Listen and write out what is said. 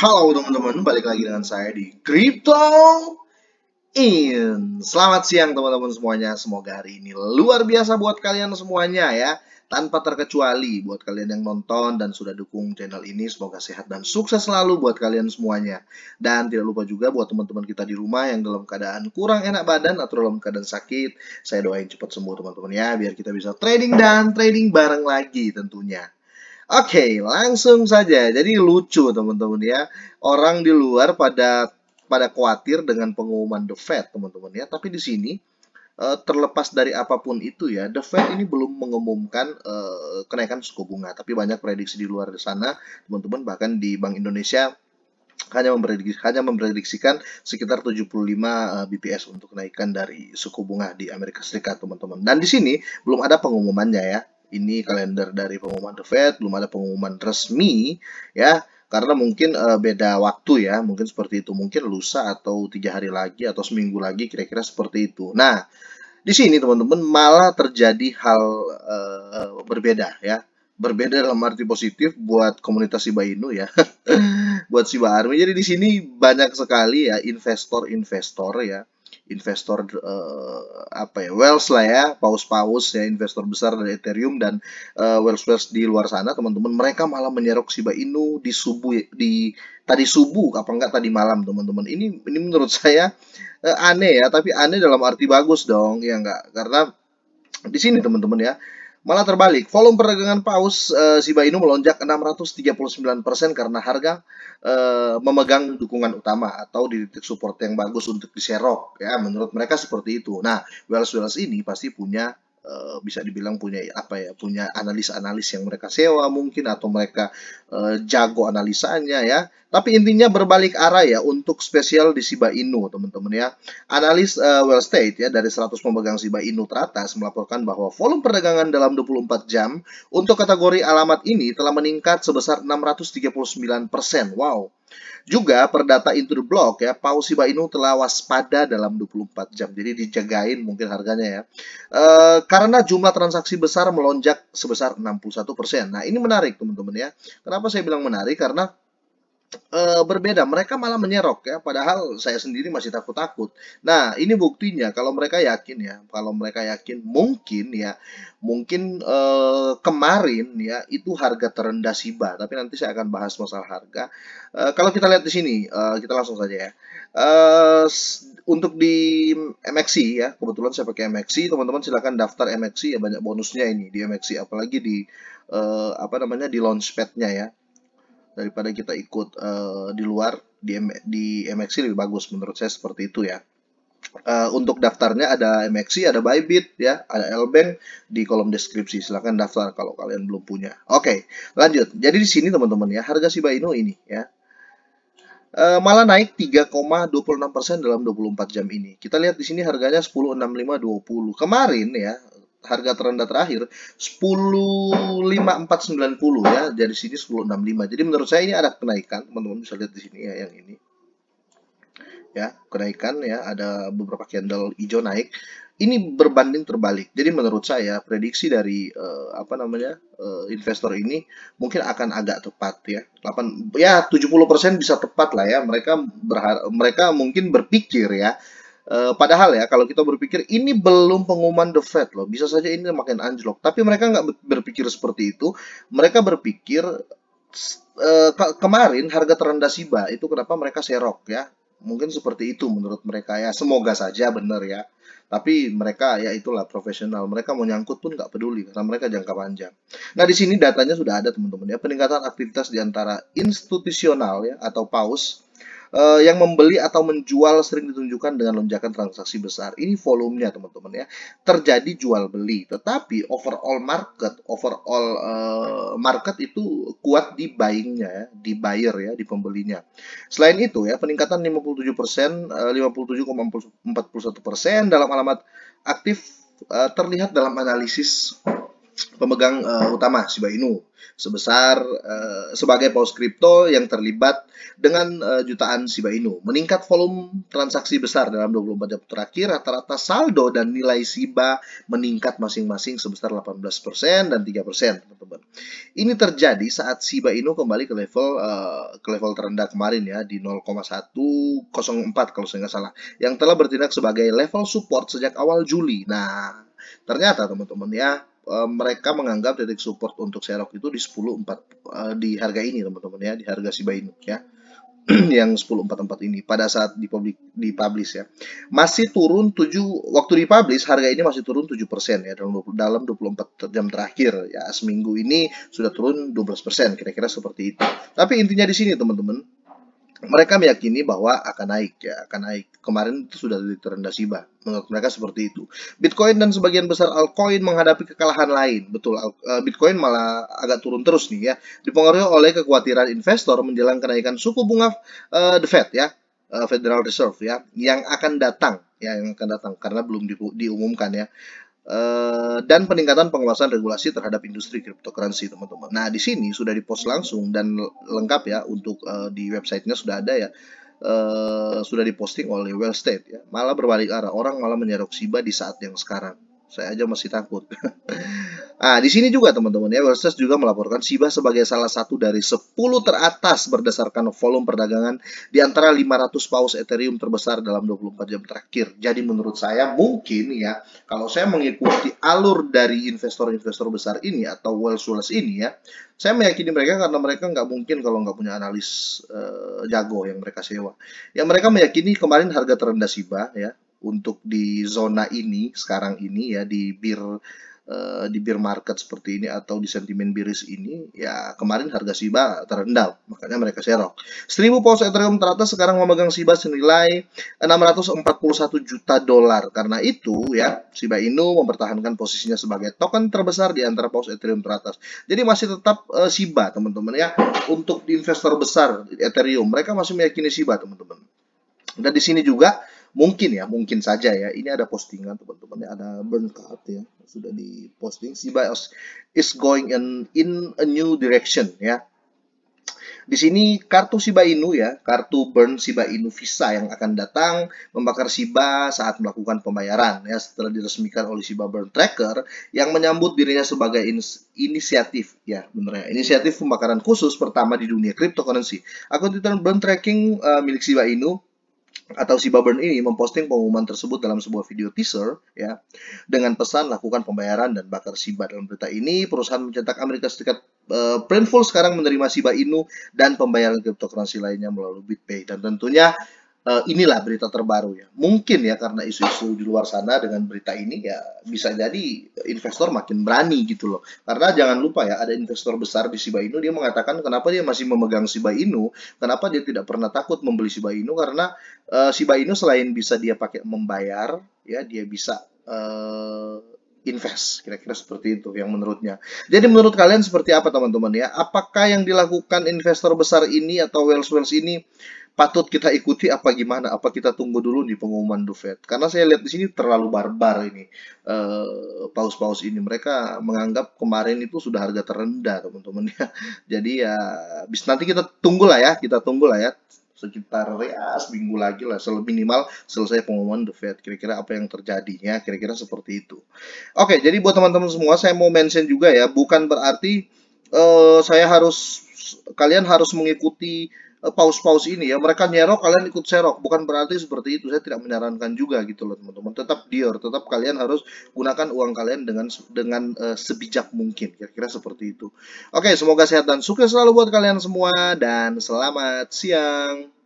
Halo teman-teman, balik lagi dengan saya di Crypto In. Selamat siang teman-teman semuanya. Semoga hari ini luar biasa buat kalian semuanya ya. Tanpa terkecuali buat kalian yang nonton dan sudah dukung channel ini, semoga sehat dan sukses selalu buat kalian semuanya. Dan tidak lupa juga buat teman-teman kita di rumah yang dalam keadaan kurang enak badan atau dalam keadaan sakit, saya doain cepat sembuh teman-teman ya, biar kita bisa trading dan trading bareng lagi tentunya. Oke, langsung saja. Jadi lucu teman-teman ya. Orang di luar pada pada khawatir dengan pengumuman The Fed teman-teman ya. Tapi di sini eh, terlepas dari apapun itu ya, The Fed ini belum mengumumkan eh, kenaikan suku bunga. Tapi banyak prediksi di luar sana teman-teman bahkan di Bank Indonesia hanya memprediksi hanya memprediksikan sekitar 75 eh, BPS untuk kenaikan dari suku bunga di Amerika Serikat, teman-teman. Dan di sini belum ada pengumumannya ya. Ini kalender dari pengumuman The Fed, belum ada pengumuman resmi ya karena mungkin uh, beda waktu ya, mungkin seperti itu, mungkin lusa atau tiga hari lagi atau seminggu lagi kira-kira seperti itu. Nah, di sini teman-teman malah terjadi hal uh, berbeda ya, berbeda dalam arti positif buat komunitas Shiba Inu ya, hmm. buat Shiba Army. Jadi di sini banyak sekali ya investor-investor ya investor uh, apa ya Wells lah ya paus-paus ya investor besar dari Ethereum dan uh, Wells Wells di luar sana teman-teman mereka malah menyerok Shiba Inu di subuh di tadi subuh apa enggak tadi malam teman-teman ini ini menurut saya uh, aneh ya tapi aneh dalam arti bagus dong ya enggak karena di sini teman-teman ya Malah terbalik, volume perdagangan paus uh, Shiba Inu melonjak 639% karena harga uh, memegang dukungan utama atau di titik support yang bagus untuk diserok ya menurut mereka seperti itu. Nah, Wells Wells ini pasti punya Eh, bisa dibilang punya apa ya punya analis-analis yang mereka sewa mungkin atau mereka uh, jago analisanya ya tapi intinya berbalik arah ya untuk spesial di SIBA Inu teman-teman ya analis uh, eh, Well State ya dari 100 pemegang SIBA Inu teratas melaporkan bahwa volume perdagangan dalam 24 jam untuk kategori alamat ini telah meningkat sebesar 639 persen wow juga perdata into the block ya, Paus Shiba Inu telah waspada dalam 24 jam. Jadi dijagain mungkin harganya ya. E, karena jumlah transaksi besar melonjak sebesar 61%. Nah, ini menarik teman-teman ya. Kenapa saya bilang menarik? Karena e, berbeda. Mereka malah menyerok ya, padahal saya sendiri masih takut-takut. Nah, ini buktinya kalau mereka yakin ya, kalau mereka yakin mungkin ya, mungkin e, kemarin ya itu harga terendah Siba, tapi nanti saya akan bahas masalah harga. E, kalau kita lihat di sini, e, kita langsung saja ya. E, untuk di MXC ya, kebetulan saya pakai MXC, teman-teman silahkan daftar MXC ya banyak bonusnya ini di MXC apalagi di Uh, apa namanya di launchpadnya ya daripada kita ikut uh, di luar di M di MXC lebih bagus menurut saya seperti itu ya. Uh, untuk daftarnya ada MXC, ada Bybit ya, ada Lbank di kolom deskripsi. Silahkan daftar kalau kalian belum punya. Oke, okay, lanjut. Jadi di sini teman-teman ya, harga Shiba Inu ini ya. Eh, malah naik 3,26% dalam 24 jam ini. Kita lihat di sini harganya 106520. Kemarin ya, harga terendah terakhir 105490 ya dari sini 1065 jadi menurut saya ini ada kenaikan teman-teman bisa lihat di sini ya yang ini ya kenaikan ya ada beberapa candle hijau naik ini berbanding terbalik jadi menurut saya prediksi dari uh, apa namanya uh, investor ini mungkin akan agak tepat ya 8 ya 70% bisa tepat lah ya mereka berhar mereka mungkin berpikir ya Eh, padahal ya kalau kita berpikir ini belum pengumuman The Fed loh, bisa saja ini makin anjlok. Tapi mereka nggak berpikir seperti itu. Mereka berpikir uh, kemarin harga terendah Siba itu kenapa mereka serok ya. Mungkin seperti itu menurut mereka ya. Semoga saja benar ya. Tapi mereka ya itulah profesional. Mereka mau nyangkut pun nggak peduli karena mereka jangka panjang. Nah di sini datanya sudah ada teman-teman ya. Peningkatan aktivitas di antara institusional ya atau PAUS uh, yang membeli atau menjual sering ditunjukkan dengan lonjakan transaksi besar. Ini volumenya teman-teman ya. Terjadi jual beli, tetapi overall market, overall uh, market itu kuat di buyingnya ya, di buyer ya, di pembelinya. Selain itu ya, peningkatan 57% uh, 57,41% dalam alamat aktif uh, terlihat dalam analisis pemegang uh, utama Shiba Inu sebesar uh, sebagai paus kripto yang terlibat dengan uh, jutaan Shiba Inu. Meningkat volume transaksi besar dalam 24 jam terakhir, rata-rata saldo dan nilai Shiba meningkat masing-masing sebesar 18% dan 3%, teman-teman. Ini terjadi saat Shiba Inu kembali ke level uh, ke level terendah kemarin ya di 0,104 kalau saya nggak salah, yang telah bertindak sebagai level support sejak awal Juli. Nah, ternyata teman-teman ya Eh, mereka menganggap titik support untuk Serok itu di 10.4 uh, eh, di harga ini teman-teman ya di harga Shiba Inu ya yang 1044 ini pada saat di publik dipublik publish ya. Masih turun 7 waktu di publish harga ini masih turun 7% ya dalam dalam 24 jam terakhir ya seminggu ini sudah turun 12% kira-kira seperti itu. Tapi intinya di sini teman-teman mereka meyakini bahwa akan naik ya, akan naik. Kemarin itu sudah di terendah sibah Menurut mereka seperti itu. Bitcoin dan sebagian besar altcoin menghadapi kekalahan lain. Betul, eh, Bitcoin malah agak turun terus nih ya. Dipengaruhi oleh kekhawatiran investor menjelang kenaikan suku bunga uh, The Fed ya, uh, Federal Reserve ya, yang akan datang ya yang akan datang karena belum di, diumumkan ya. Eh, dan peningkatan pengawasan regulasi terhadap industri cryptocurrency teman-teman. Nah di sini sudah dipost langsung dan lengkap ya untuk uh, di websitenya sudah ada ya uh, sudah diposting oleh State ya. Malah berbalik arah orang malah menyerok siba di saat yang sekarang. Saya aja masih takut. Nah, di sini juga teman-teman ya, Reuters juga melaporkan Shiba sebagai salah satu dari 10 teratas berdasarkan volume perdagangan di antara 500 paus Ethereum terbesar dalam 24 jam terakhir. Jadi menurut saya mungkin ya, kalau saya mengikuti alur dari investor-investor besar ini atau Wall Street ini ya, saya meyakini mereka karena mereka nggak mungkin kalau nggak punya analis uh, jago yang mereka sewa. Ya mereka meyakini kemarin harga terendah Shiba ya untuk di zona ini sekarang ini ya di bir Eh, di bear market seperti ini atau di sentimen bearish ini ya kemarin harga Shiba terendam makanya mereka serok 1000 pos Ethereum teratas sekarang memegang Shiba senilai 641 juta dolar karena itu ya Shiba Inu mempertahankan posisinya sebagai token terbesar di antara pos Ethereum teratas jadi masih tetap uh, Shiba teman-teman ya untuk investor besar Ethereum mereka masih meyakini Shiba teman-teman dan di sini juga mungkin ya mungkin saja ya ini ada postingan teman-teman ya ada burn card ya sudah diposting bios is going in in a new direction ya di sini kartu Shiba Inu ya, kartu burn Shiba Inu Visa yang akan datang membakar Shiba saat melakukan pembayaran ya setelah diresmikan oleh Shiba Burn Tracker yang menyambut dirinya sebagai inisiatif ya benernya inisiatif pembakaran khusus pertama di dunia cryptocurrency. Akun Twitter burn tracking uh, milik Shiba Inu atau si Baburn ini memposting pengumuman tersebut dalam sebuah video teaser ya dengan pesan lakukan pembayaran dan bakar Shiba dalam berita ini perusahaan mencetak Amerika Serikat uh, Printful sekarang menerima Shiba Inu dan pembayaran cryptocurrency lainnya melalui BitPay dan tentunya Eh, inilah berita terbaru ya. Mungkin ya karena isu-isu di luar sana dengan berita ini ya bisa jadi investor makin berani gitu loh. Karena jangan lupa ya ada investor besar di Shiba Inu dia mengatakan kenapa dia masih memegang Shiba Inu, kenapa dia tidak pernah takut membeli Shiba Inu karena uh, Shiba Inu selain bisa dia pakai membayar ya dia bisa uh, invest kira-kira seperti itu yang menurutnya. Jadi menurut kalian seperti apa teman-teman ya? Apakah yang dilakukan investor besar ini atau Wells Wells ini patut kita ikuti apa gimana? Apa kita tunggu dulu di pengumuman The Fed? Karena saya lihat di sini terlalu barbar ini eh, paus-paus uh, ini. Mereka menganggap kemarin itu sudah harga terendah teman-teman ya. Jadi ya bis nanti kita tunggu lah ya, kita tunggu lah ya sekitar ya seminggu lagi lah minimal selesai pengumuman The Fed kira-kira apa yang terjadinya kira-kira seperti itu oke jadi buat teman-teman semua saya mau mention juga ya bukan berarti Eh, saya harus kalian harus mengikuti eh, paus-paus ini ya mereka nyerok kalian ikut serok bukan berarti seperti itu saya tidak menyarankan juga gitu loh teman-teman tetap dior tetap kalian harus gunakan uang kalian dengan dengan uh, sebijak mungkin kira-kira seperti itu oke semoga sehat dan sukses selalu buat kalian semua dan selamat siang